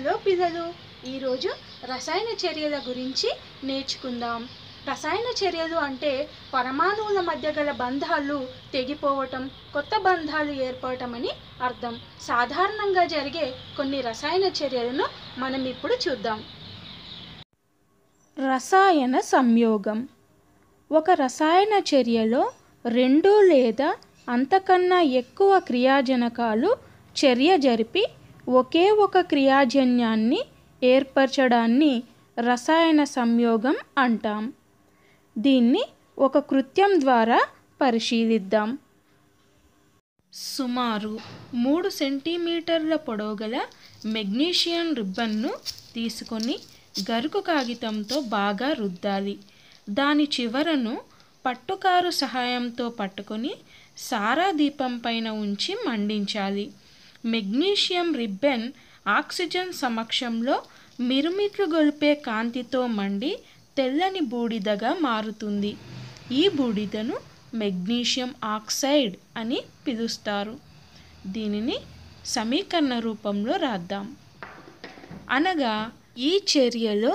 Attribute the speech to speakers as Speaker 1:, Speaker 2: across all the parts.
Speaker 1: hello పిల్లలు ఈరోజు రసాయన చర్యల గురించి నేర్చుకుందాం రసాయన చర్యలు అంటే పరమాణువుల మధ్య గల బంధాలు తెగిపోవటం కొత్త బంధాలు ఏర్పడటం అని అర్థం సాధారణంగా జరిగే కొన్ని రసాయన చర్యలను మనం ఇప్పుడు చూద్దాం రసాయన సంయోగం ఒక రసాయన చర్యలో రెండు లేదా అంతకన్నా ఎక్కువ క్రియాజనకాలు చర్య జరిపి ఒకే ఒక క్రియాజన్యాన్ని ఏర్పరచడాన్ని రసాయన సంయోగం అంటాం దీన్ని ఒక కృత్యం ద్వారా పరిశీలిద్దాం సుమారు మూడు సెంటీమీటర్ల పొడవుగల మెగ్నీషియం రిబ్బన్ను తీసుకొని గరుకు కాగితంతో బాగా రుద్దాలి దాని చివరను పట్టుకారు సహాయంతో పట్టుకొని సారా దీపం పైన ఉంచి మండించాలి మెగ్నీషియం రిబ్బెన్ ఆక్సిజన్ సమక్షంలో మిరుమిట్లు గొలిపే కాంతితో మండి తెల్లని బూడిదగా మారుతుంది ఈ బూడిదను మెగ్నీషియం ఆక్సైడ్ అని పిలుస్తారు దీనిని సమీకరణ రూపంలో రాద్దాం అనగా ఈ చర్యలో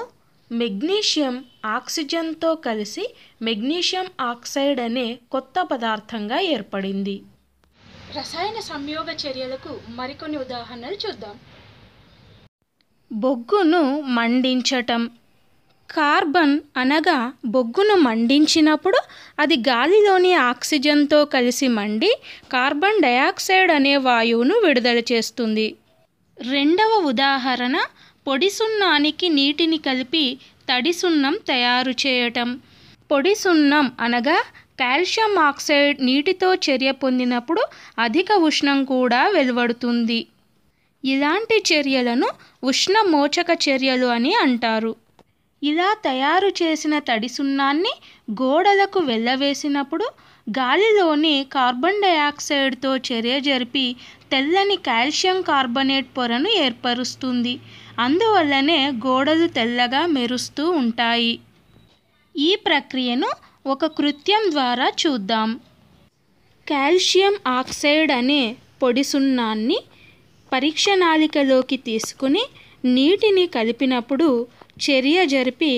Speaker 1: మెగ్నీషియం ఆక్సిజన్తో కలిసి మెగ్నీషియం ఆక్సైడ్ అనే కొత్త పదార్థంగా ఏర్పడింది రసాయన సంయోగ చర్యలకు మరికొన్ని ఉదాహరణలు చూద్దాం బొగ్గును మండించటం కార్బన్ అనగా బొగ్గును మండించినప్పుడు అది గాలిలోని ఆక్సిజన్తో కలిసి మండి కార్బన్ డయాక్సైడ్ అనే వాయువును విడుదల చేస్తుంది రెండవ ఉదాహరణ పొడి సున్నానికి నీటిని కలిపి తడి సున్నం తయారు చేయటం పొడి సున్నం అనగా కాల్షియం ఆక్సైడ్ నీటితో చర్య పొందినప్పుడు అధిక ఉష్ణం కూడా వెలువడుతుంది ఇలాంటి చర్యలను ఉష్ణమోచక చర్యలు అని అంటారు ఇలా తయారు చేసిన తడి సున్నాన్ని గోడలకు వెళ్ళవేసినప్పుడు గాలిలోని కార్బన్ డయాక్సైడ్తో చర్య జరిపి తెల్లని కాల్షియం కార్బనేట్ పొరను ఏర్పరుస్తుంది అందువల్లనే గోడలు తెల్లగా మెరుస్తూ ఉంటాయి ఈ ప్రక్రియను ఒక కృత్యం ద్వారా చూద్దాం కాల్షియం ఆక్సైడ్ అనే పొడి సున్నాన్ని పరీక్ష నాలికలోకి తీసుకుని నీటిని కలిపినప్పుడు చర్య జరిపి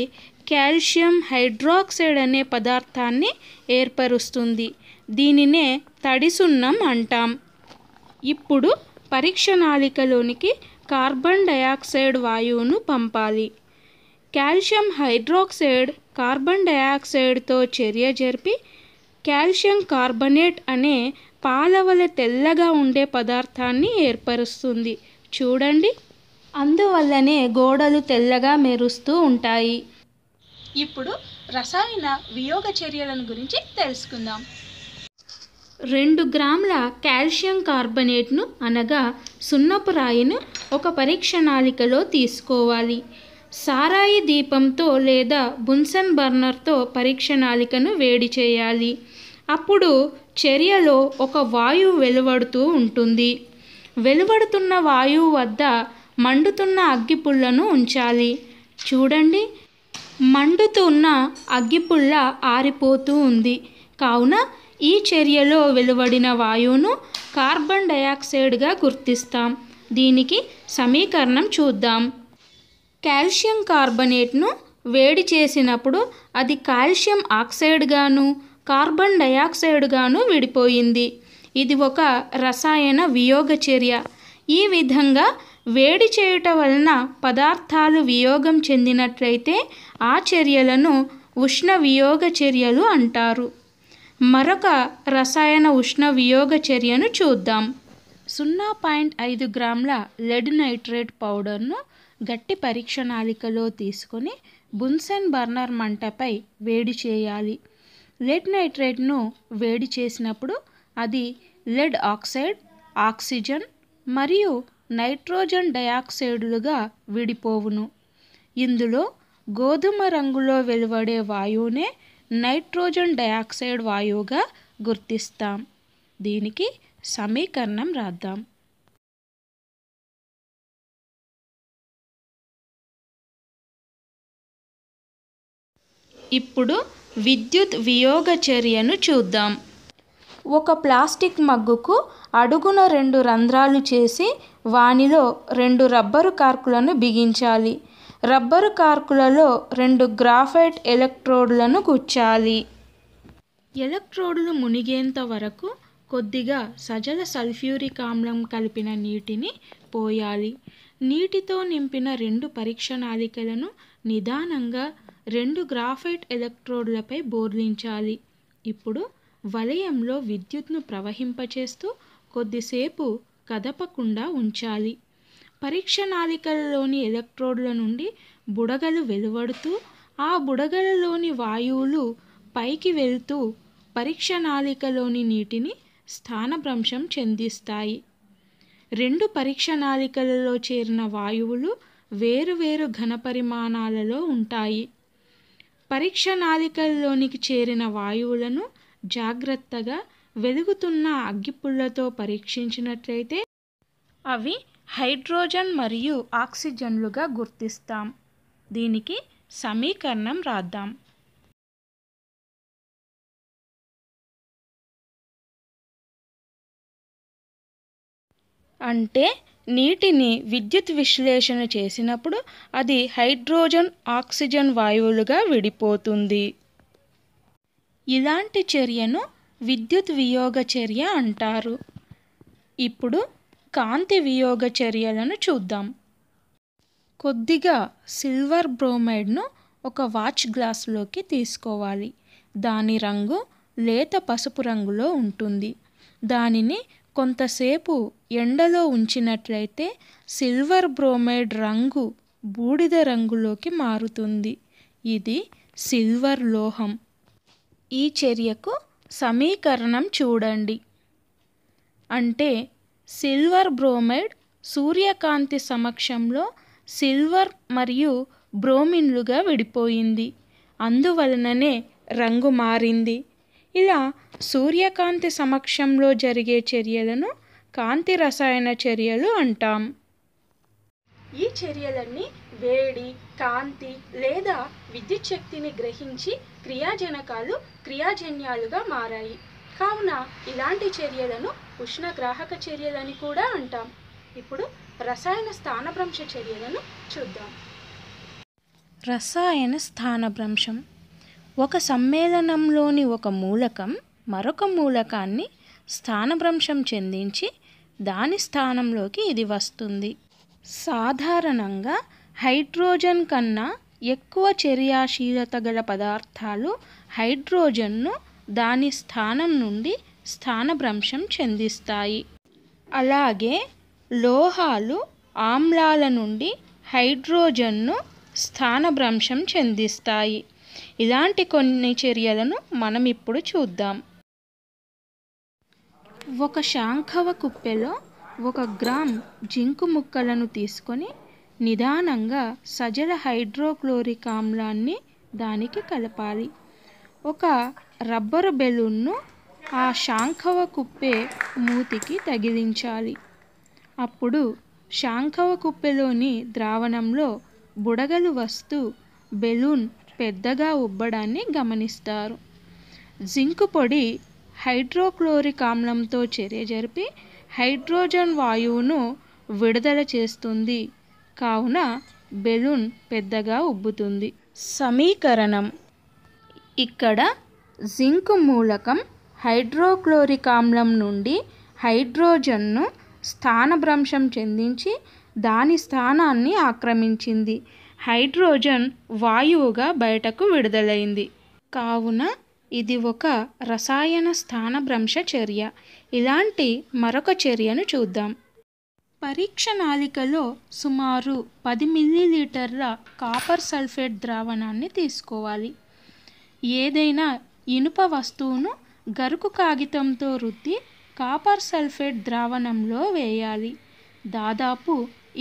Speaker 1: కాల్షియం హైడ్రాక్సైడ్ అనే పదార్థాన్ని ఏర్పరుస్తుంది దీనినే తడి సున్నం అంటాం ఇప్పుడు పరీక్ష నాలికలోనికి కార్బన్ డయాక్సైడ్ వాయువును పంపాలి కాల్షియం హైడ్రాక్సైడ్ కార్బన్ డయాక్సైడ్తో చర్య జరిపి కాల్షియం కార్బనేట్ అనే పాలవల తెల్లగా ఉండే పదార్థాన్ని ఏర్పరుస్తుంది చూడండి అందువల్లనే గోడలు తెల్లగా మెరుస్తూ ఉంటాయి ఇప్పుడు రసాయన వియోగ చర్యలను గురించి తెలుసుకుందాం రెండు గ్రాముల కాల్షియం కార్బనేట్ను అనగా సున్నపు రాయిను ఒక పరీక్ష తీసుకోవాలి సారాయి దీపంతో లేదా బున్సెన్ బర్నర్తో పరీక్ష నాలికను వేడి చేయాలి అప్పుడు చర్యలో ఒక వాయువు వెలువడుతూ ఉంటుంది వెలువడుతున్న వాయువు వద్ద మండుతున్న అగ్గిపుల్లను ఉంచాలి చూడండి మండుతున్న అగ్గిపుల్ల ఆరిపోతూ ఉంది కావున ఈ చర్యలో వెలువడిన వాయువును కార్బన్ డయాక్సైడ్గా గుర్తిస్తాం దీనికి సమీకరణం చూద్దాం కాల్షియం కార్బనేట్ను వేడి చేసినప్పుడు అది కాల్షియం ఆక్సైడ్గాను కార్బన్ డయాక్సైడ్గాను విడిపోయింది ఇది ఒక రసాయన వియోగ చర్య ఈ విధంగా వేడి చేయుట వలన పదార్థాలు వియోగం చెందినట్లయితే ఆ చర్యలను ఉష్ణ వియోగ చర్యలు అంటారు మరొక రసాయన ఉష్ణ వియోగ చర్యను చూద్దాం సున్నా పాయింట్ ఐదు గ్రాముల లెడ్ నైట్రేట్ పౌడర్ను గట్టి పరీక్ష తీసుకొని బున్సెన్ బర్నర్ మంటపై వేడి చేయాలి లెడ్ నైట్రేట్ను వేడి చేసినప్పుడు అది లెడ్ ఆక్సైడ్ ఆక్సిజన్ మరియు నైట్రోజన్ డయాక్సైడ్లుగా విడిపోవును ఇందులో గోధుమ రంగులో వెలువడే వాయువునే నైట్రోజన్ డయాక్సైడ్ వాయువుగా గుర్తిస్తాం దీనికి సమీకరణం రాద్దాం ఇప్పుడు విద్యుత్ వియోగ చర్యను చూద్దాం ఒక ప్లాస్టిక్ మగ్గుకు అడుగున రెండు రంధ్రాలు చేసి వానిలో రెండు రబ్బరు కార్కులను బిగించాలి రబ్బరు కార్కులలో రెండు గ్రాఫైట్ ఎలక్ట్రోడ్లను గుచ్చాలి ఎలక్ట్రోడ్లు మునిగేంత వరకు కొద్దిగా సజల సల్ఫ్యూరిక్ ఆమ్లం కలిపిన నీటిని పోయాలి నీటితో నింపిన రెండు పరీక్ష నాళికలను నిదానంగా రెండు గ్రాఫైట్ ఎలక్ట్రోడ్లపై బోర్లించాలి ఇప్పుడు వలయంలో విద్యుత్ను ప్రవహింపచేస్తూ కొద్దిసేపు కదపకుండా ఉంచాలి పరీక్ష నాళికలలోని ఎలక్ట్రోడ్ల నుండి బుడగలు వెలువడుతూ ఆ బుడగలలోని వాయువులు పైకి వెళ్తూ పరీక్ష నాళికలోని నీటిని స్థానభ్రంశం చెందిస్తాయి రెండు పరీక్ష నాళికలలో చేరిన వాయువులు వేరువేరు ఘనపరిమాణాలలో ఉంటాయి పరీక్ష నాళికల్లోనికి చేరిన వాయువులను జాగ్రత్తగా వెలుగుతున్న అగ్గిపుళ్ళతో పరీక్షించినట్లయితే అవి హైడ్రోజన్ మరియు ఆక్సిజన్లుగా గుర్తిస్తాం దీనికి సమీకరణం రాద్దాం అంటే నీటిని విద్యుత్ విశ్లేషణ చేసినప్పుడు అది హైడ్రోజన్ ఆక్సిజన్ వాయువులుగా విడిపోతుంది ఇలాంటి చర్యను విద్యుత్ వియోగ చర్య అంటారు ఇప్పుడు కాంతి వియోగ చర్యలను చూద్దాం కొద్దిగా సిల్వర్ బ్రోమైడ్ను ఒక వాచ్ గ్లాస్లోకి తీసుకోవాలి దాని రంగు లేత పసుపు రంగులో ఉంటుంది దానిని కొంతసేపు ఎండలో ఉంచినట్లయితే సిల్వర్ బ్రోమైడ్ రంగు బూడిద రంగులోకి మారుతుంది ఇది సిల్వర్ లోహం ఈ చర్యకు సమీకరణం చూడండి అంటే సిల్వర్ బ్రోమైడ్ సూర్యకాంతి సమక్షంలో సిల్వర్ మరియు బ్రోమిన్లుగా విడిపోయింది అందువలననే రంగు మారింది ఇలా సూర్యకాంతి సమక్షంలో జరిగే చర్యలను కాంతి రసాయన చర్యలు అంటాం ఈ చర్యలన్నీ వేడి కాంతి లేదా విద్యుత్ శక్తిని గ్రహించి క్రియాజనకాలు క్రియాజన్యాలుగా మారాయి కావున ఇలాంటి చర్యలను ఉష్ణగ్రాహక చర్యలని కూడా అంటాం ఇప్పుడు రసాయన స్థానభ్రంశ చర్యలను చూద్దాం రసాయన స్థానభ్రంశం ఒక సమ్మేళనంలోని ఒక మూలకం మరొక మూలకాన్ని స్థానభ్రంశం చెందించి దాని స్థానంలోకి ఇది వస్తుంది సాధారణంగా హైడ్రోజన్ కన్నా ఎక్కువ చర్యాశీలత గల పదార్థాలు హైడ్రోజన్ను దాని స్థానం నుండి స్థానభ్రంశం చెందిస్తాయి అలాగే లోహాలు ఆమ్లాల నుండి హైడ్రోజన్ను స్థానభ్రంశం చెందిస్తాయి ఇలాంటి కొన్ని చర్యలను మనం ఇప్పుడు చూద్దాం ఒక శాంఖవ కుప్పెలో ఒక గ్రామ్ జింకు ముక్కలను తీసుకొని నిదానంగా సజల హైడ్రోక్లోరిక్ ఆమ్లాన్ని దానికి కలపాలి ఒక రబ్బరు బెలూన్ను ఆ శాంఖవ కుప్పే మూతికి తగిలించాలి అప్పుడు శాంఖవ కుప్పెలోని ద్రావణంలో బుడగలు వస్తూ బెలూన్ పెద్దగా ఉబ్బడాన్ని గమనిస్తారు జింక్ పొడి హైడ్రోక్లోరిక్ ఆమ్లంతో చర్య జరిపి హైడ్రోజన్ వాయువును విడుదల చేస్తుంది కావున బెలూన్ పెద్దగా ఉబ్బుతుంది సమీకరణం ఇక్కడ జింక్ మూలకం హైడ్రోక్లోరిక్ ఆమ్లం నుండి హైడ్రోజన్ను స్థానభ్రంశం చెందించి దాని స్థానాన్ని ఆక్రమించింది హైడ్రోజన్ వాయువుగా బయటకు విడుదలైంది కావున ఇది ఒక రసాయన స్థానభ్రంశ చర్య ఇలాంటి మరొక చర్యను చూద్దాం పరీక్ష నాళికలో సుమారు పది మిల్లీలీటర్ల కాపర్ సల్ఫేట్ ద్రావణాన్ని తీసుకోవాలి ఏదైనా ఇనుప వస్తువును గరుకు కాగితంతో రుద్ది కాపర్ సల్ఫేట్ ద్రావణంలో వేయాలి దాదాపు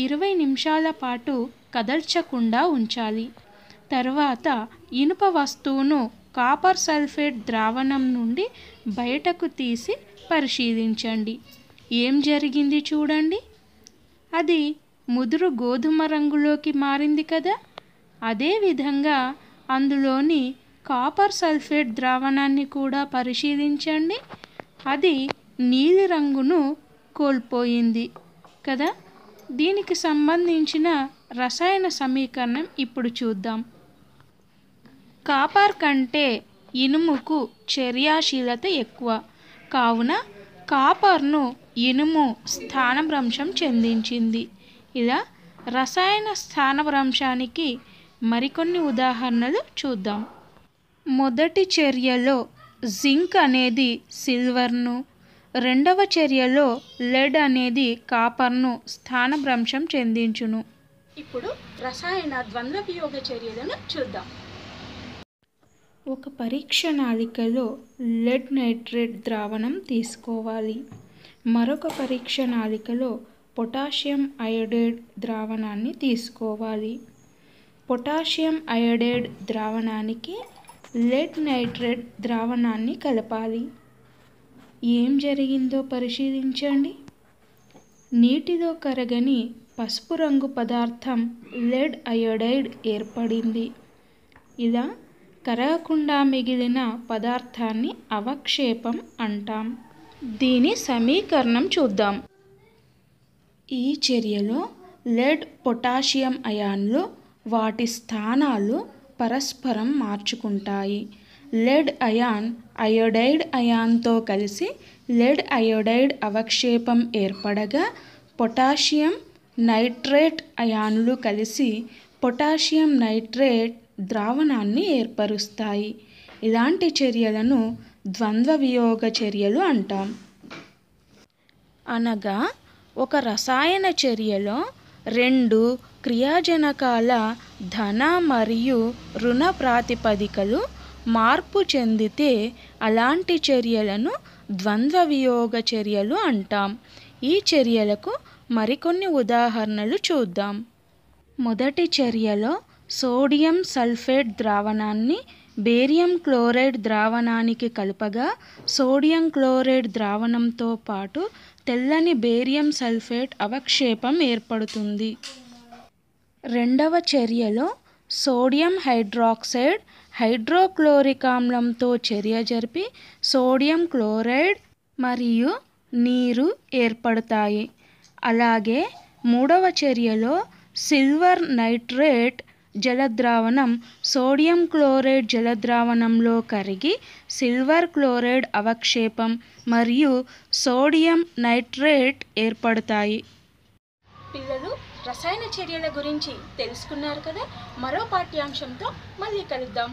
Speaker 1: ఇరవై నిమిషాల పాటు కదల్చకుండా ఉంచాలి తర్వాత ఇనుప వస్తువును కాపర్ సల్ఫేట్ ద్రావణం నుండి బయటకు తీసి పరిశీలించండి ఏం జరిగింది చూడండి అది ముదురు గోధుమ రంగులోకి మారింది కదా అదేవిధంగా అందులోని కాపర్ సల్ఫేట్ ద్రావణాన్ని కూడా పరిశీలించండి అది నీలిరంగును కోల్పోయింది కదా దీనికి సంబంధించిన రసాయన సమీకరణం ఇప్పుడు చూద్దాం కాపర్ కంటే ఇనుముకు చర్యాశీలత ఎక్కువ కావున కాపర్ను ఇనుము స్థానభ్రంశం చెందించింది ఇలా రసాయన స్థానభ్రంశానికి మరికొన్ని ఉదాహరణలు చూద్దాం మొదటి చర్యలో జింక్ అనేది సిల్వర్ను రెండవ చర్యలో లెడ్ అనేది కాపర్ను స్థానభ్రంశం చెందించును ఇప్పుడు రసాయన ద్వంద్వ వియోగ చర్యలను చూద్దాం ఒక పరీక్ష నాళికలో లెడ్ నైట్రేట్ ద్రావణం తీసుకోవాలి మరొక పరీక్ష నాళికలో పొటాషియం అయోడైడ్ ద్రావణాన్ని తీసుకోవాలి పొటాషియం అయోడైడ్ ద్రావణానికి లెడ్ నైట్రేట్ ద్రావణాన్ని కలపాలి ఏం జరిగిందో పరిశీలించండి నీటిలో కరగని పసుపు రంగు పదార్థం లెడ్ అయోడైడ్ ఏర్పడింది ఇలా కరగకుండా మిగిలిన పదార్థాన్ని అవక్షేపం అంటాం దీని సమీకరణం చూద్దాం ఈ చర్యలో లెడ్ పొటాషియం అయాన్లు వాటి స్థానాలు పరస్పరం మార్చుకుంటాయి లెడ్ అయాన్ అయోడైడ్ అయాన్తో కలిసి లెడ్ అయోడైడ్ అవక్షేపం ఏర్పడగా పొటాషియం నైట్రేట్ అయాన్లు కలిసి పొటాషియం నైట్రేట్ ద్రావణాన్ని ఏర్పరుస్తాయి ఇలాంటి చర్యలను ద్వంద్వ వియోగ చర్యలు అంటాం అనగా ఒక రసాయన చర్యలో రెండు క్రియాజనకాల ధన మరియు రుణ ప్రాతిపదికలు మార్పు చెందితే అలాంటి చర్యలను ద్వంద్వ వియోగ చర్యలు అంటాం ఈ చర్యలకు మరికొన్ని ఉదాహరణలు చూద్దాం మొదటి చర్యలో సోడియం సల్ఫేట్ ద్రావణాన్ని బేరియం క్లోరైడ్ ద్రావణానికి కలపగా సోడియం క్లోరైడ్ ద్రావణంతో పాటు తెల్లని బేరియం సల్ఫేట్ అవక్షేపం ఏర్పడుతుంది రెండవ చర్యలో సోడియం హైడ్రాక్సైడ్ హైడ్రోక్లోరిక్ ఆమ్లంతో చర్య జరిపి సోడియం క్లోరైడ్ మరియు నీరు ఏర్పడతాయి అలాగే మూడవ చర్యలో సిల్వర్ నైట్రేట్ జలద్రావణం సోడియం క్లోరైడ్ జలద్రావణంలో కరిగి సిల్వర్ క్లోరైడ్ అవక్షేపం మరియు సోడియం నైట్రేట్ ఏర్పడతాయి పిల్లలు రసాయన చర్యల గురించి తెలుసుకున్నారు కదా మరో పాఠ్యాంశంతో మళ్ళీ కలుద్దాం